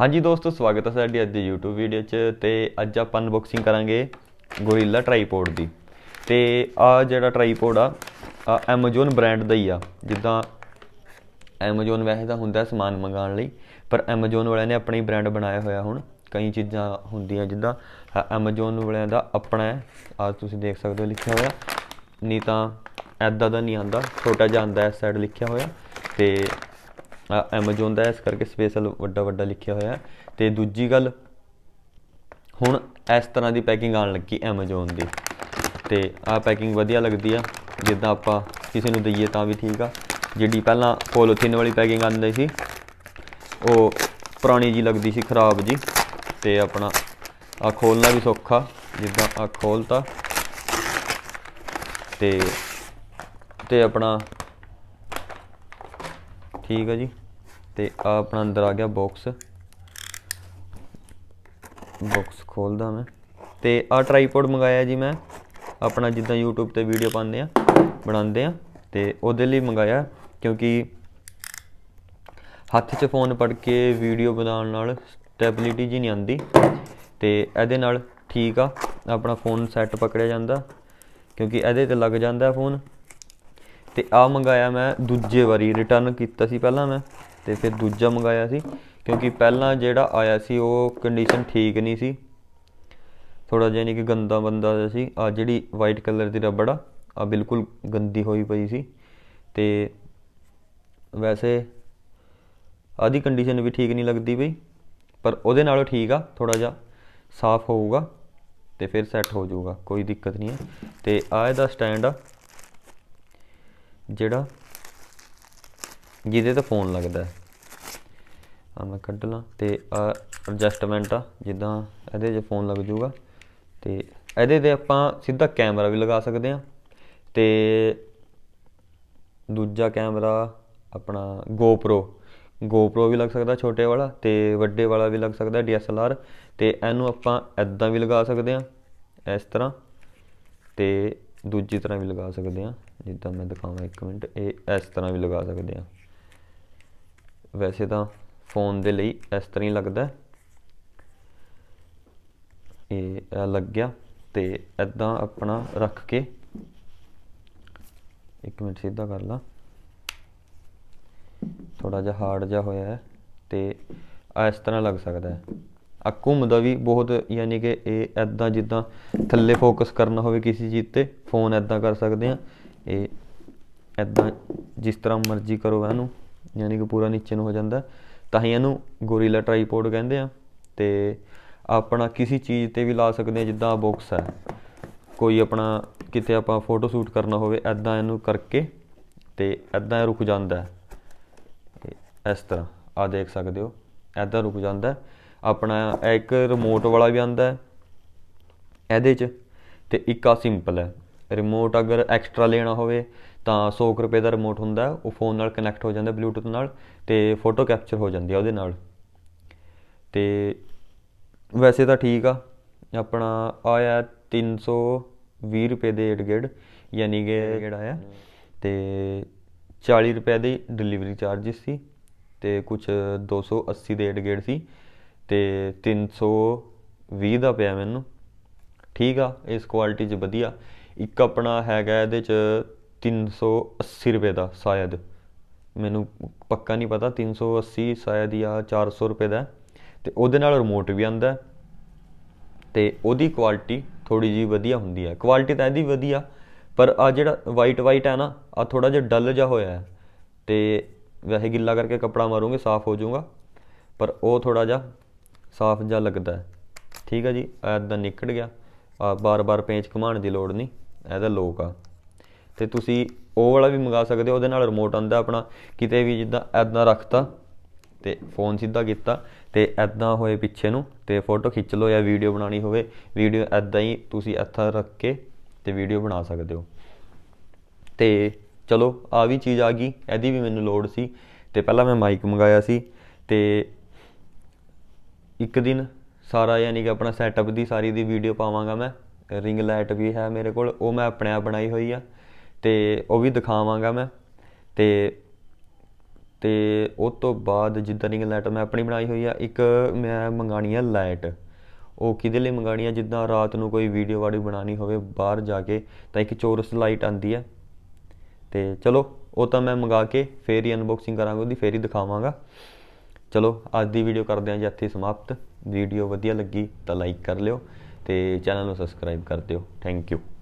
ਹਾਂਜੀ ਦੋਸਤੋ ਸਵਾਗਤ ਹੈ ਸਾਡੀ ਅੱਜ ਦੀ YouTube ਵੀਡੀਓ 'ਚ ਤੇ ਅੱਜ ਆਪਾਂ ਅਨਬਾਕਸਿੰਗ ਕਰਾਂਗੇ ਗੋਰੀਲਾ ਟ੍ਰਾਈਪੋਡ ਦੀ ਤੇ ਆ ਜਿਹੜਾ ਟ੍ਰਾਈਪੋਡ ਆ Amazon ਬ੍ਰਾਂਡ ਦਾ ਹੀ ਆ ਜਿੱਦਾਂ Amazon ਵੈਸੇ ਤਾਂ ਹੁੰਦਾ ਸਮਾਨ ਮੰਗਾਉਣ ਲਈ ਪਰ Amazon ਵਾਲਿਆਂ ਨੇ ਆਪਣਾ ਹੀ ਬ੍ਰਾਂਡ ਬਣਾਇਆ ਹੋਇਆ ਹੁਣ ਕਈ ਚੀਜ਼ਾਂ ਹੁੰਦੀਆਂ ਜਿੱਦਾਂ Amazon ਵਾਲਿਆਂ ਦਾ ਆਪਣਾ ਆ ਤੁਸੀਂ ਦੇਖ ਸਕਦੇ ਹੋ ਲਿਖਿਆ ਹੋਇਆ ਨਹੀਂ ਤਾਂ ਐਦਾਂ ਦਾ ਨਹੀਂ ਆਂਦਾ ਛੋਟਾ ਜਿਹਾ ਆਂਦਾ ਇਸ ਸਾਈਡ ਲਿਖਿਆ ਹੋਇਆ ਤੇ Amazon ਦਾ ਇਸ ਕਰਕੇ ਸਪੈਸ਼ਲ ਵੱਡਾ ਵੱਡਾ ਲਿਖਿਆ ਹੋਇਆ ਤੇ ਦੂਜੀ ਗੱਲ ਹੁਣ ਇਸ ਤਰ੍ਹਾਂ ਦੀ ਪੈਕਿੰਗ ਆਣ ਲੱਗੀ Amazon ਦੀ ਤੇ ਆ ਪੈਕਿੰਗ ਵਧੀਆ ਲੱਗਦੀ ਆ ਜਿੱਦਾਂ ਆਪਾਂ ਕਿਸੇ ਨੂੰ ਦਈਏ ਤਾਂ ਵੀ ਠੀਕ ਆ ਜਿਹੜੀ ਪਹਿਲਾਂ ਪੋਲੀਥੀਨ ਵਾਲੀ ਪੈਕਿੰਗ ਆਉਂਦੀ ਸੀ ਉਹ ਪੁਰਾਣੀ ਜੀ ਲੱਗਦੀ ਸੀ ਖਰਾਬ ਜੀ ਤੇ ਆਪਣਾ ਆ ਖੋਲਣਾ ਵੀ ਸੌਖਾ ਜਿੱਦਾਂ ਆ ਖੋਲਤਾ ਤੇ ਤੇ ਆਪਣਾ ਠੀਕ ਹੈ ਜੀ ਤੇ ਆ ਆਪਣਾ ਅੰਦਰ ਆ ਗਿਆ ਬਾਕਸ ਬਾਕਸ ਖੋਲਦਾ ਮੈਂ ਤੇ ਆ ਟ੍ਰਾਈਪੋਡ ਮੰਗਾਇਆ ਜੀ ਮੈਂ ਆਪਣਾ ਜਿੱਦਾਂ YouTube ਤੇ ਵੀਡੀਓ ਪਾਉਂਦੇ ਆ ਬਣਾਉਂਦੇ ਆ ਤੇ ਉਹਦੇ ਲਈ ਮੰਗਾਇਆ ਕਿਉਂਕਿ ਹੱਥ 'ਚ ਫੋਨ ਫੜ ਕੇ ਵੀਡੀਓ ਬਣਾਉਣ ਨਾਲ ਸਟੈਬਿਲਿਟੀ ਜੀ ਨਹੀਂ ਆਉਂਦੀ ਤੇ ਇਹਦੇ ਨਾਲ ਠੀਕ ਆ ਆਪਣਾ ਫੋਨ ਸੈੱਟ ਪਕੜਿਆ ਜਾਂਦਾ ਕਿਉਂਕਿ ਇਹਦੇ ਤੇ ਲੱਗ ਜਾਂਦਾ ਫੋਨ ਤੇ ਆ ਮੰਗਾਇਆ ਮੈਂ ਦੂਜੇ ਵਾਰੀ ਰਿਟਰਨ ਕੀਤਾ ਸੀ ਪਹਿਲਾਂ ਮੈਂ ਤੇ ਫਿਰ ਦੂਜਾ ਮੰਗਾਇਆ ਸੀ ਕਿਉਂਕਿ ਪਹਿਲਾਂ ਜਿਹੜਾ ਆਇਆ ਸੀ ਉਹ ਕੰਡੀਸ਼ਨ ਠੀਕ ਨਹੀਂ ਸੀ ਥੋੜਾ ਜਿਹਾ ਨਹੀਂ ਕਿ ਗੰਦਾ ਬੰਦਾ ਸੀ ਆ ਜਿਹੜੀ ਵਾਈਟ ਕਲਰ ਦੀ ਰਬੜ ਆ ਆ ਬਿਲਕੁਲ ਗੰਦੀ ਹੋਈ ਪਈ ਸੀ ਤੇ ਵੈਸੇ ਆਦੀ ਕੰਡੀਸ਼ਨ ਵੀ ਠੀਕ ਨਹੀਂ ਲੱਗਦੀ ਬਈ ਪਰ ਉਹਦੇ ਨਾਲੋਂ ਠੀਕ ਆ ਥੋੜਾ ਜਿਹਾ ਸਾਫ਼ ਹੋਊਗਾ ਤੇ ਫਿਰ ਸੈੱਟ ਹੋ ਜਾਊਗਾ ਕੋਈ ਦਿੱਕਤ ਨਹੀਂ ਹੈ ਤੇ ਆ ਇਹਦਾ ਸਟੈਂਡ ਆ ਜਿਹੜਾ ਜਿਹਦੇ ਤੇ ਫੋਨ ਲੱਗਦਾ ਆ ਮੈਂ ਕੱਢ ਲਾਂ ਤੇ ਆ ਐਡਜਸਟਮੈਂਟ ਆ ਜਿੱਦਾਂ ਇਹਦੇ 'ਚ ਫੋਨ ਲੱਗ ਜਾਊਗਾ ਤੇ ਇਹਦੇ ਤੇ ਆਪਾਂ ਸਿੱਧਾ ਕੈਮਰਾ ਵੀ ਲਗਾ ਸਕਦੇ ਆ ਤੇ ਦੂਜਾ ਕੈਮਰਾ ਆਪਣਾ GoPro GoPro ਵੀ ਲੱਗ ਸਕਦਾ ਛੋਟੇ ਵਾਲਾ ਤੇ ਵੱਡੇ ਵਾਲਾ ਵੀ ਲੱਗ ਸਕਦਾ DSLR ਤੇ ਇਹਨੂੰ ਆਪਾਂ ਐਦਾਂ ਵੀ ਲਗਾ ਸਕਦੇ ਆ ਇਸ ਤਰ੍ਹਾਂ ਤੇ ਦੂਜੀ ਤਰ੍ਹਾਂ ਵੀ ਲਗਾ ਸਕਦੇ ਆ ਜਿੱਦਾਂ ਮੈਂ ਦਿਖਾਵਾਂ ਇੱਕ ਮਿੰਟ ਇਹ ਇਸ ਤਰ੍ਹਾਂ ਵੀ ਲਗਾ ਸਕਦੇ ਆ ਵੈਸੇ ਤਾਂ ਫੋਨ ਦੇ ਲਈ ਇਸ ਤਰ੍ਹਾਂ ਹੀ ਲੱਗਦਾ ਇਹ ਲੱਗ ਗਿਆ ਤੇ ਇਦਾਂ ਆਪਣਾ ਰੱਖ ਕੇ ਇੱਕ ਮਿੰਟ ਸਿੱਧਾ ਕਰ ਲਾ ਥੋੜਾ ਜਿਹਾ ਹਾਰਡ ਜਿਹਾ ਹੋਇਆ ਹੈ ਤੇ ਇਸ ਤਰ੍ਹਾਂ ਲੱਗ ਸਕਦਾ ਹੈ ਆ ਘੁੰਮਦਾ ਵੀ ਬਹੁਤ ਯਾਨੀ ਕਿ ਇਹ ਇਦਾਂ ਜਿੱਦਾਂ ਥੱਲੇ ਫੋਕਸ ਕਰਨਾ ਹੋਵੇ ਕਿਸੇ ਚੀਜ਼ ਤੇ ਫੋਨ ਇਦਾਂ ਕਰ ਸਕਦੇ ਆ ਇਹ ਐਦਾਂ ਜਿਸ ਤਰ੍ਹਾਂ ਮਰਜ਼ੀ ਕਰੋ ਇਹਨੂੰ ਯਾਨੀ ਕਿ ਪੂਰਾ ਨੀਚੇ ਨੂੰ ਹੋ ਜਾਂਦਾ ਤਾਂ ਹੀ ਇਹਨੂੰ ਗੋਰੀਲਾ ਟ੍ਰਾਈਪੋਡ ਕਹਿੰਦੇ ਆ ਤੇ ਆਪਣਾ ਕਿਸੇ ਚੀਜ਼ ਤੇ ਵੀ ਲਾ ਸਕਦੇ ਆ ਜਿੱਦਾਂ ਬਾਕਸ ਹੈ ਕੋਈ ਆਪਣਾ ਕਿਤੇ ਆਪਾਂ ਫੋਟੋ ਸ਼ੂਟ ਕਰਨਾ ਹੋਵੇ ਐਦਾਂ ਇਹਨੂੰ ਕਰਕੇ ਤੇ ਐਦਾਂ ਰੁਕ ਜਾਂਦਾ ਹੈ ਇਸ ਤਰ੍ਹਾਂ ਆ ਦੇਖ ਸਕਦੇ ਹੋ ਐਦਾਂ ਰੁਕ ਜਾਂਦਾ ਆਪਣਾ ਇੱਕ ਰਿਮੋਟ ਵਾਲਾ ਵੀ ਆਂਦਾ ਹੈ ਇਹਦੇ 'ਚ ਤੇ ਇੱਕ ਆ ਸਿੰਪਲ ਹੈ ਰਿਮੋਟ ਅਗਰ ਐਕਸਟਰਾ ਲੈਣਾ ਹੋਵੇ ਤਾਂ 100 ਰੁਪਏ ਦਾ ਰਿਮੋਟ ਹੁੰਦਾ ਉਹ ਫੋਨ ਨਾਲ ਕਨੈਕਟ ਹੋ ਜਾਂਦਾ ਬਲੂਟੁੱਥ ਨਾਲ ਤੇ ਫੋਟੋ ਕੈਪਚਰ ਹੋ ਜਾਂਦੀ ਆ ਉਹਦੇ ਨਾਲ ਤੇ ਵੈਸੇ ਤਾਂ ਠੀਕ ਆ ਆਪਣਾ ਆਇਆ 320 ਰੁਪਏ ਦੇ ਏਡਗੇਡ ਯਾਨੀ ਕਿ ਜਿਹੜਾ ਆ ਤੇ 40 ਰੁਪਏ ਦੀ ਡਿਲੀਵਰੀ ਚਾਰजेस ਸੀ ਤੇ ਕੁਝ 280 ਦੇ ਏਡਗੇਡ ਸੀ ਤੇ 320 ਦਾ ਪਿਆ ਮੈਨੂੰ ਠੀਕ ਆ ਇਸ ਕੁਆਲਿਟੀ 'ਚ ਵਧੀਆ ਇੱਕ ਆਪਣਾ ਹੈਗਾ ਇਹਦੇ 'ਚ 380 ਰੁਪਏ ਦਾ ਸ਼ਾਇਦ ਮੈਨੂੰ ਪੱਕਾ ਨਹੀਂ ਪਤਾ 380 ਸ਼ਾਇਦ ਜਾਂ 400 ਰੁਪਏ ਦਾ ਤੇ ਉਹਦੇ ਨਾਲ ਰਿਮੋਟ ਵੀ ਆਉਂਦਾ ਤੇ ਉਹਦੀ ਕੁਆਲਿਟੀ ਥੋੜੀ ਜਿਹੀ ਵਧੀਆ ਹੁੰਦੀ ਹੈ ਕੁਆਲਿਟੀ ਤਾਂ ਇਹਦੀ ਵਧੀਆ ਪਰ ਆ ਜਿਹੜਾ ਵਾਈਟ ਵਾਈਟ ਹੈ ਨਾ ਆ ਥੋੜਾ ਜਿਹਾ ਡਲ ਜਿਹਾ ਹੋਇਆ ਹੈ ਤੇ ਵੈਸੇ ਗਿੱਲਾ ਕਰਕੇ ਕਪੜਾ ਮਾਰੂਗੇ ਸਾਫ਼ ਹੋ ਜਾਊਗਾ ਪਰ ਉਹ ਥੋੜਾ ਜਿਹਾ ਸਾਫ਼ ਜਿਹਾ ਲੱਗਦਾ ਠੀਕ ਹੈ ਜੀ ਐਦਾਂ ਨਿਕਲ ਗਿਆ ਆ ਬਾਰ-ਬਾਰ ਪੇਂਚ ਘਮਾਣ ਦੀ ਲੋੜ ਨਹੀਂ ਤਾਂ ਲੋਕ ਆ ਤੇ ਤੁਸੀਂ ਉਹ ਵਾਲਾ ਵੀ ਮੰਗਾ ਸਕਦੇ ਹੋ ਉਹਦੇ ਨਾਲ ਰਿਮੋਟ ਆਂਦਾ ਆਪਣਾ ਕਿਤੇ ਵੀ ਜਿੱਦਾਂ ਐਦਾਂ ਰੱਖਤਾ ਤੇ ਫੋਨ ਸਿੱਧਾ ਕੀਤਾ ਤੇ ਐਦਾਂ ਹੋਏ ਪਿੱਛੇ ਨੂੰ ਤੇ ਫੋਟੋ ਖਿੱਚ ਲਓ ਜਾਂ ਵੀਡੀਓ ਬਣਾਣੀ ਹੋਵੇ ਵੀਡੀਓ ਐਦਾਂ ਹੀ ਤੁਸੀਂ ਇੱਥਾ ਰੱਖ ਕੇ ਤੇ ਵੀਡੀਓ ਬਣਾ ਸਕਦੇ ਹੋ ਤੇ ਚਲੋ ਆ ਵੀ ਚੀਜ਼ ਆ ਗਈ ਇਹਦੀ ਵੀ ਮੈਨੂੰ ਲੋੜ ਸੀ ਤੇ ਪਹਿਲਾਂ ਮੈਂ ਮਾਈਕ ਮੰਗਾਇਆ ਸੀ ਤੇ ਇੱਕ ਦਿਨ ਸਾਰਾ ਯਾਨੀ ਕਿ ਆਪਣਾ ਸੈਟਅਪ ਦੀ ਸਾਰੀ ਦੀ ਵੀਡੀਓ ਪਾਵਾਂਗਾ ਮੈਂ ਰਿੰਗ ਲਾਈਟ ਵੀ ਹੈ ਮੇਰੇ ਕੋਲ ਉਹ ਮੈਂ ਆਪਣੇ ਆਪ ਬਣਾਈ ਹੋਈ ਆ ਤੇ ਉਹ ਵੀ ਦਿਖਾਵਾਂਗਾ ਮੈਂ ਤੇ ਤੇ ਉਹ ਤੋਂ ਬਾਅਦ ਜਿੱਦਾਂ ਰਿੰਗ ਲਾਈਟ ਮੈਂ ਆਪਣੀ ਬਣਾਈ ਹੋਈ ਆ ਇੱਕ ਮੈਂ ਮੰਗਾਣੀ ਆ ਲਾਈਟ ਉਹ ਕਿਹਦੇ ਲਈ ਮੰਗਾਣੀ ਆ ਜਿੱਦਾਂ ਰਾਤ ਨੂੰ ਕੋਈ ਵੀਡੀਓ ਵਾੜੀ ਬਣਾਣੀ ਹੋਵੇ ਬਾਹਰ ਜਾ ਕੇ ਤਾਂ ਇੱਕ ਚੋਰਸ ਲਾਈਟ ਆਂਦੀ ਆ ਤੇ ਚਲੋ ਉਹ ਤਾਂ ਮੈਂ ਮੰਗਾ ਕੇ ਫੇਰ ਹੀ ਅਨਬਾਕਸਿੰਗ ਕਰਾਂਗਾ ਉਹਦੀ ਫੇਰ ਹੀ ਦਿਖਾਵਾਂਗਾ ਚਲੋ ਅੱਜ ਦੀ ਵੀਡੀਓ ਕਰਦੇ ਆਂ ਜੀ ਇੱਥੇ ਸਮਾਪਤ ਵੀਡੀਓ ਵਧੀਆ ਲੱਗੀ ਤਾਂ ਲਾਈਕ ਕਰ ਲਿਓ ਤੇ ਚੈਨਲ ਨੂੰ ਸਬਸਕ੍ਰਾਈਬ ਕਰ ਦਿਓ ਥੈਂਕ ਯੂ